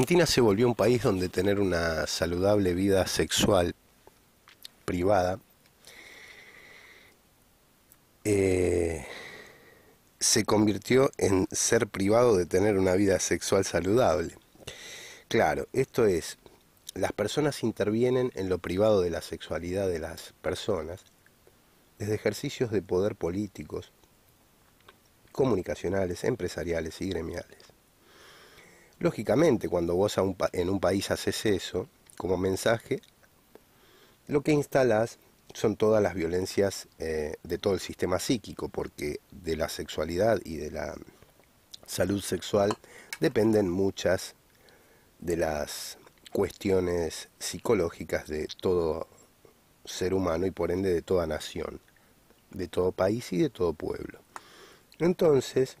Argentina se volvió un país donde tener una saludable vida sexual privada eh, se convirtió en ser privado de tener una vida sexual saludable. Claro, esto es, las personas intervienen en lo privado de la sexualidad de las personas desde ejercicios de poder políticos, comunicacionales, empresariales y gremiales. Lógicamente, cuando vos en un país haces eso, como mensaje, lo que instalás son todas las violencias eh, de todo el sistema psíquico, porque de la sexualidad y de la salud sexual dependen muchas de las cuestiones psicológicas de todo ser humano y por ende de toda nación, de todo país y de todo pueblo. Entonces,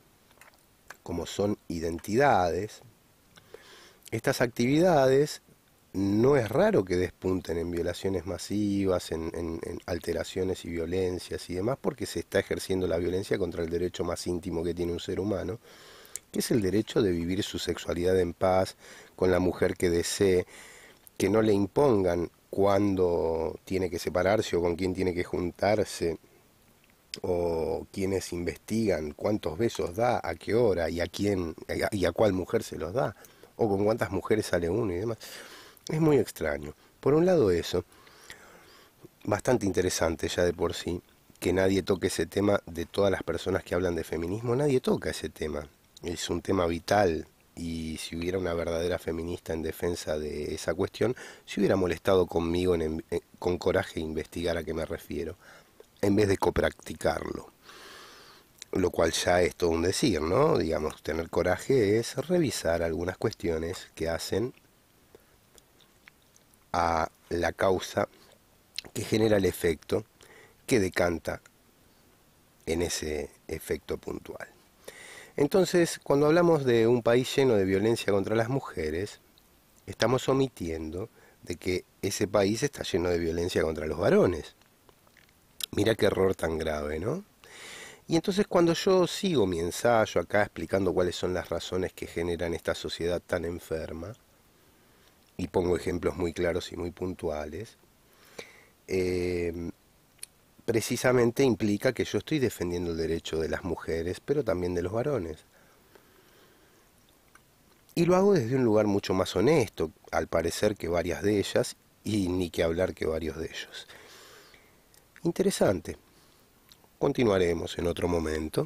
como son identidades, estas actividades no es raro que despunten en violaciones masivas, en, alteraciones y violencias y demás, porque se está ejerciendo la violencia contra el derecho más íntimo que tiene un ser humano, que es el derecho de vivir su sexualidad en paz, con la mujer que desee, que no le impongan cuándo tiene que separarse o con quién tiene que juntarse, o quienes investigan cuántos besos da, a qué hora y a quién y a cuál mujer se los da o con cuántas mujeres sale uno y demás. Es muy extraño. Por un lado eso, bastante interesante ya de por sí, que nadie toque ese tema de todas las personas que hablan de feminismo, nadie toca ese tema. Es un tema vital y si hubiera una verdadera feminista en defensa de esa cuestión, si hubiera molestado conmigo em, eh, con coraje investigar a qué me refiero, en vez de copracticarlo lo cual ya es todo un decir, ¿no? Digamos, tener coraje es revisar algunas cuestiones que hacen a la causa que genera el efecto que decanta en ese efecto puntual. Entonces, cuando hablamos de un país lleno de violencia contra las mujeres, estamos omitiendo de que ese país está lleno de violencia contra los varones. Mira qué error tan grave, ¿no? Y entonces cuando yo sigo mi ensayo acá explicando cuáles son las razones que generan esta sociedad tan enferma, y pongo ejemplos muy claros y muy puntuales, eh, precisamente implica que yo estoy defendiendo el derecho de las mujeres, pero también de los varones. Y lo hago desde un lugar mucho más honesto, al parecer que varias de ellas, y ni que hablar que varios de ellos. Interesante continuaremos en otro momento.